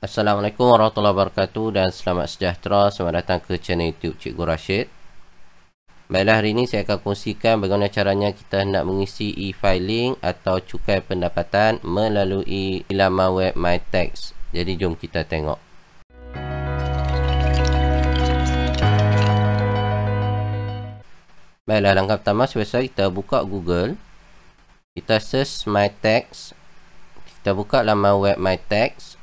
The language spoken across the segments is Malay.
Assalamualaikum warahmatullahi wabarakatuh dan selamat sejahtera Selamat datang ke channel youtube Cikgu Rashid Baiklah hari ini saya akan kongsikan bagaimana caranya kita nak mengisi e-filing atau cukai pendapatan melalui laman web MyTax Jadi jom kita tengok Baiklah langkah pertama sebesar kita buka google Kita search MyTax Kita buka laman web MyTax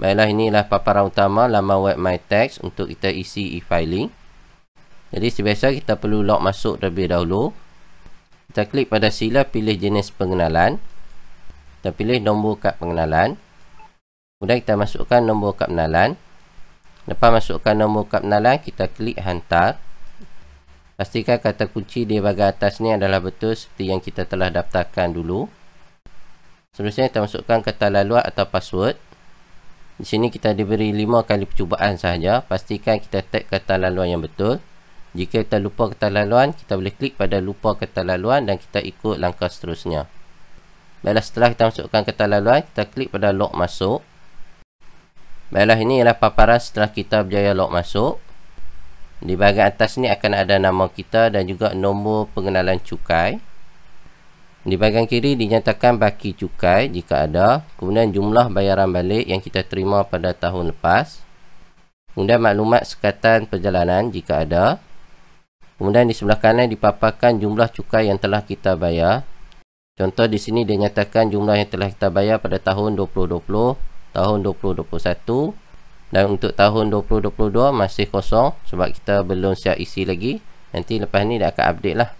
Baiklah, inilah paparan utama laman web MyText untuk kita isi e-filing. Jadi, sebiasa kita perlu log masuk terlebih dahulu. Kita klik pada sila pilih jenis pengenalan. Kita pilih nombor kad pengenalan. Kemudian kita masukkan nombor kad pengenalan. Lepas masukkan nombor kad pengenalan, kita klik hantar. Pastikan kata kunci di bahagian atas ni adalah betul seperti yang kita telah daftarkan dulu. Selanjutnya kita masukkan kata laluan atau password. Di sini kita diberi 5 kali percubaan sahaja. Pastikan kita tag kata laluan yang betul. Jika kita lupa kata laluan, kita boleh klik pada lupa kata laluan dan kita ikut langkah seterusnya. Baiklah, setelah kita masukkan kata laluan, kita klik pada log masuk. Baiklah, ini ialah paparan setelah kita berjaya log masuk. Di bahagian atas ni akan ada nama kita dan juga nombor pengenalan cukai. Di bahagian kiri dinyatakan baki cukai jika ada. Kemudian jumlah bayaran balik yang kita terima pada tahun lepas. Kemudian maklumat sekatan perjalanan jika ada. Kemudian di sebelah kanan dipaparkan jumlah cukai yang telah kita bayar. Contoh di sini dia nyatakan jumlah yang telah kita bayar pada tahun 2020, tahun 2021 dan untuk tahun 2022 masih kosong sebab kita belum siap isi lagi. Nanti lepas ni dia akan update lah.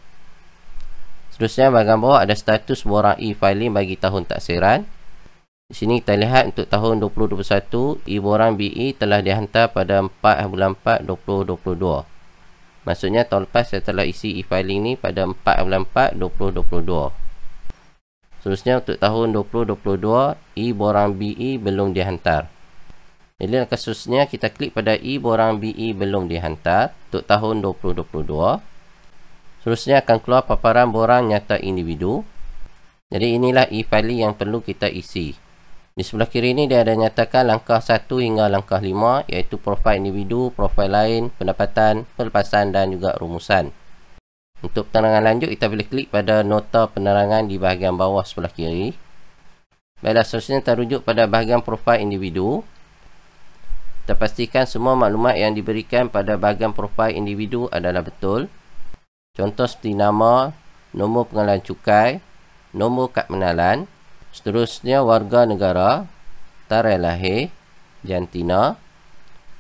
Seterusnya bahagian bawah ada status borai e filing bagi tahun taksiran. Di sini kita lihat untuk tahun 2021 e-borang BE telah dihantar pada 4 eh, bulan 4 2022. Maksudnya tahun lepas saya telah isi e-filing ni pada 4 eh, bulan 4 2022. Seterusnya untuk tahun 2022 e-borang BE belum dihantar. Jadi kasusnya kita klik pada e-borang BE belum dihantar untuk tahun 2022. Selanjutnya akan keluar paparan borang nyata individu. Jadi inilah e-file yang perlu kita isi. Di sebelah kiri ini dia ada nyatakan langkah 1 hingga langkah 5 iaitu profil individu, profil lain, pendapatan, pelepasan dan juga rumusan. Untuk penerangan lanjut kita boleh klik pada nota penerangan di bahagian bawah sebelah kiri. Baiklah seterusnya terujuk pada bahagian profil individu. Kita pastikan semua maklumat yang diberikan pada bahagian profil individu adalah betul. Contoh seperti nama, nombor pengalian cukai, nombor kad pengenalan, seterusnya warga negara, tarikh lahir, jantina,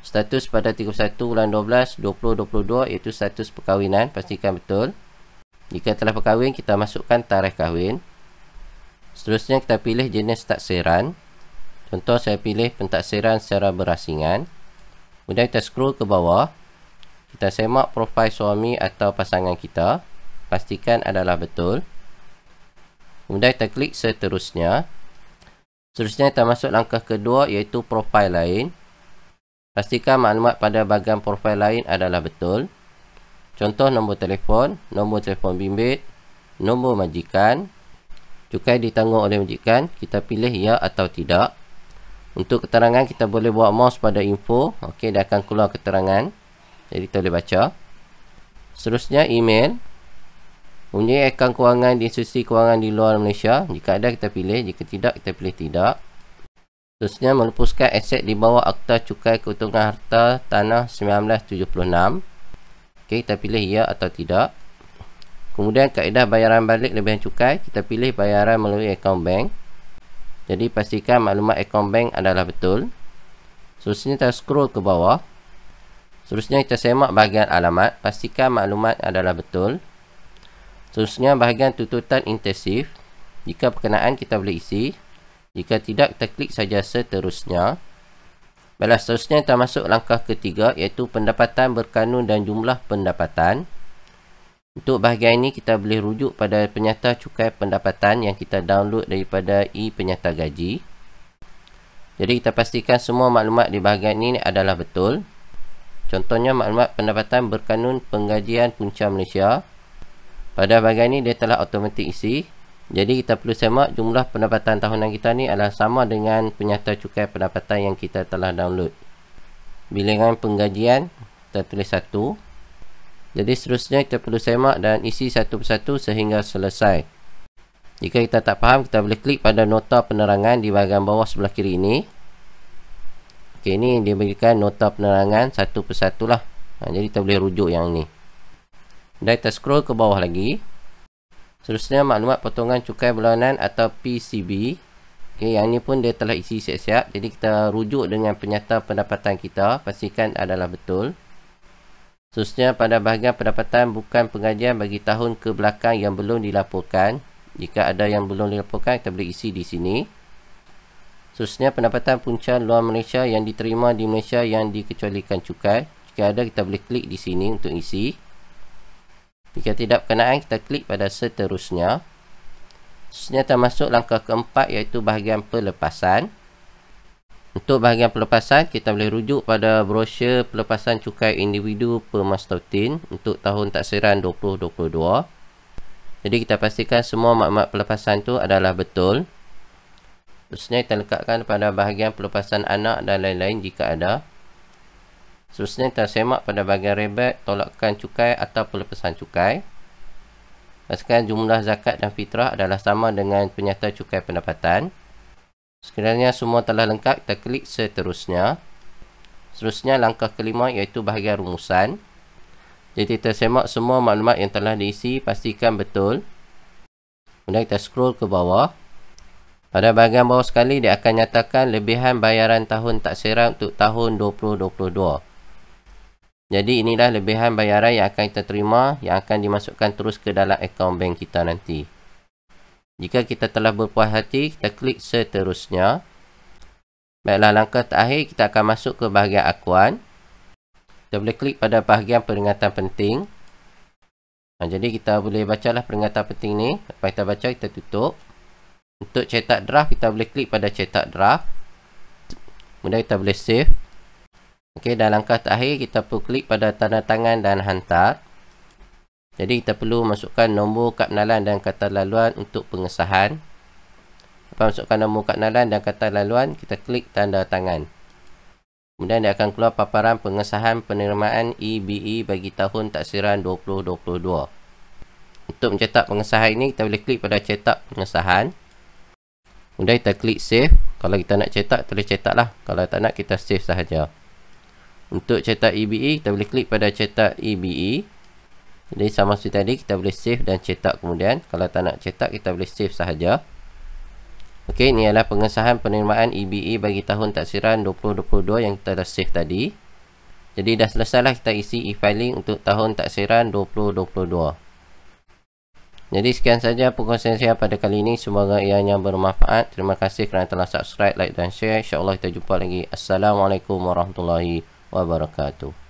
status pada 31 bulan 12 2022 iaitu status perkahwinan, pastikan betul. Jika telah perkahwin, kita masukkan tarikh kahwin. Seterusnya kita pilih jenis taksiran. Contoh saya pilih pentaksiran secara berasingan. Kemudian kita scroll ke bawah kita semak profil suami atau pasangan kita pastikan adalah betul kemudian kita klik seterusnya seterusnya kita masuk langkah kedua iaitu profil lain pastikan maklumat pada bahagian profil lain adalah betul contoh nombor telefon nombor telefon bimbit nombor majikan cukai ditanggung oleh majikan kita pilih ya atau tidak untuk keterangan kita boleh buat mouse pada info okey dia akan keluar keterangan jadi kita boleh baca. Seterusnya email. Mempunyai akaun kewangan di institusi kewangan di luar Malaysia. Jika ada kita pilih. Jika tidak kita pilih tidak. Seterusnya melupuskan aset di bawah Akta Cukai Keuntungan Harta Tanah 1976. Okey kita pilih ya atau tidak. Kemudian kaedah bayaran balik lebihan cukai. Kita pilih bayaran melalui akaun bank. Jadi pastikan maklumat akaun bank adalah betul. Seterusnya kita scroll ke bawah. Seterusnya kita semak bahagian alamat. Pastikan maklumat adalah betul. Seterusnya bahagian tututan intensif. Jika perkenaan kita boleh isi. Jika tidak kita klik saja seterusnya. Balas seterusnya masuk langkah ketiga iaitu pendapatan berkanun dan jumlah pendapatan. Untuk bahagian ini kita boleh rujuk pada penyata cukai pendapatan yang kita download daripada e-penyata gaji. Jadi kita pastikan semua maklumat di bahagian ini adalah betul. Contohnya maklumat pendapatan berkanun penggajian punca Malaysia. Pada bahagian ini dia telah automatik isi. Jadi kita perlu semak jumlah pendapatan tahunan kita ni adalah sama dengan penyata cukai pendapatan yang kita telah download. Bilangan penggajian kita tulis 1. Jadi seterusnya kita perlu semak dan isi satu persatu sehingga selesai. Jika kita tak faham, kita boleh klik pada nota penerangan di bahagian bawah sebelah kiri ini. Okey ni dia berikan nota penerangan satu persatulah. Ha jadi kita boleh rujuk yang ni. Dan kita scroll ke bawah lagi. Seterusnya maklumat potongan cukai bulanan atau PCB. Okey yang ni pun dia telah isi siap-siap. Jadi kita rujuk dengan penyata pendapatan kita, pastikan adalah betul. Seterusnya pada bahagian pendapatan bukan pengajian bagi tahun ke belakang yang belum dilaporkan. Jika ada yang belum dilaporkan kita boleh isi di sini. Khususnya pendapatan punca luar Malaysia yang diterima di Malaysia yang dikecualikan cukai. Jika ada, kita boleh klik di sini untuk isi. Jika tidak berkenaan, kita klik pada seterusnya. Khususnya termasuk langkah keempat iaitu bahagian pelepasan. Untuk bahagian pelepasan, kita boleh rujuk pada brosur pelepasan cukai individu Pemastotin untuk tahun taksiran 2022. Jadi kita pastikan semua maklumat pelepasan itu adalah betul. Susnya terlekatkan pada bahagian pelepasan anak dan lain-lain jika ada. Susnya semak pada bahagian rebat, tolakkan cukai atau pelepasan cukai. Masukkan jumlah zakat dan fitrah adalah sama dengan penyata cukai pendapatan. Sekiranya semua telah lengkap, kita klik seterusnya. Seterusnya langkah kelima iaitu bahagian rumusan. Jadi semak semua maklumat yang telah diisi, pastikan betul. Kemudian kita scroll ke bawah. Pada bahagian bawah sekali, dia akan nyatakan lebihan bayaran tahun taksiran untuk tahun 2022. Jadi, inilah lebihan bayaran yang akan kita terima yang akan dimasukkan terus ke dalam akaun bank kita nanti. Jika kita telah berpuas hati, kita klik seterusnya. Baiklah, langkah terakhir kita akan masuk ke bahagian akuan. Kita boleh klik pada bahagian peringatan penting. Ha, jadi kita boleh bacalah peringatan penting ni. Lepas kita baca, kita tutup. Untuk cetak draft, kita boleh klik pada cetak draft. Kemudian kita boleh save. Okey, dan langkah terakhir, kita perlu klik pada tanda tangan dan hantar. Jadi, kita perlu masukkan nombor kad penalan dan kata laluan untuk pengesahan. Lepas masukkan nombor kad penalan dan kata laluan, kita klik tanda tangan. Kemudian, dia akan keluar paparan pengesahan penerimaan EBE e bagi tahun taksiran 2022. Untuk mencetak pengesahan ini, kita boleh klik pada cetak Pengesahan. Kemudian kita klik save. Kalau kita nak cetak, tulis cetak lah. Kalau tak nak, kita save sahaja. Untuk cetak EBE, e, kita boleh klik pada cetak EBE. E. Jadi sama seperti tadi, kita boleh save dan cetak kemudian. Kalau tak nak cetak, kita boleh save sahaja. Okey, ini adalah pengesahan penerimaan EBE e bagi tahun taksiran 2022 yang kita dah save tadi. Jadi dah selesailah kita isi e-filing untuk tahun taksiran 2022. Jadi sekian saja perkongsian saya pada kali ini. Semoga ianya bermanfaat. Terima kasih kerana telah subscribe, like dan share. InsyaAllah kita jumpa lagi. Assalamualaikum warahmatullahi wabarakatuh.